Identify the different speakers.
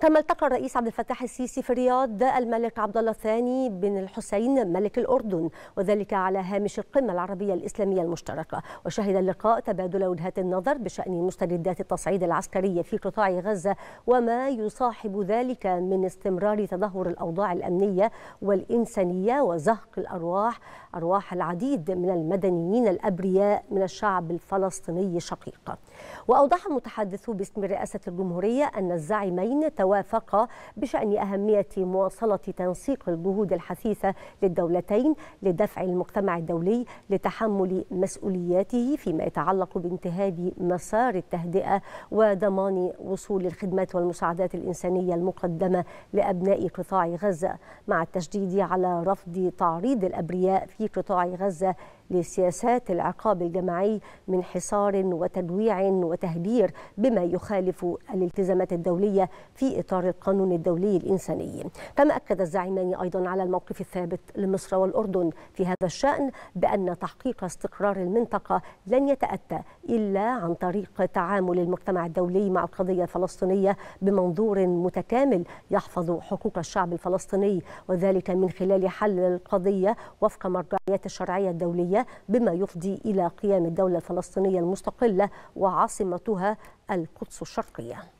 Speaker 1: كما التقى الرئيس عبد الفتاح السيسي في الرياض الملك عبد الله الثاني بن الحسين ملك الأردن وذلك على هامش القمة العربية الإسلامية المشتركة وشهد اللقاء تبادل وجهات النظر بشأن مستجدات التصعيد العسكري في قطاع غزة وما يصاحب ذلك من استمرار تدهور الأوضاع الأمنية والإنسانية وزهق الأرواح أرواح العديد من المدنيين الأبرياء من الشعب الفلسطيني الشقيق وأوضح المتحدث باسم رئاسة الجمهورية أن الزعيمين توافق بشأن أهمية مواصلة تنسيق الجهود الحثيثة للدولتين لدفع المجتمع الدولي لتحمل مسؤولياته فيما يتعلق بانتهاج مسار التهدئة وضمان وصول الخدمات والمساعدات الإنسانية المقدمة لأبناء قطاع غزة مع التشديد على رفض تعريض الأبرياء في قطاع غزة لسياسات العقاب الجماعي من حصار وتجويع وتهجير بما يخالف الالتزامات الدولية في إطار القانون الدولي الإنساني كما أكد الزعيمان أيضا على الموقف الثابت لمصر والأردن في هذا الشأن بأن تحقيق استقرار المنطقة لن يتأتى إلا عن طريق تعامل المجتمع الدولي مع القضية الفلسطينية بمنظور متكامل يحفظ حقوق الشعب الفلسطيني وذلك من خلال حل القضية وفق مرجعيات الشرعية الدولية الدولية بما يفضي إلى قيام الدولة الفلسطينية المستقلة وعاصمتها القدس الشرقية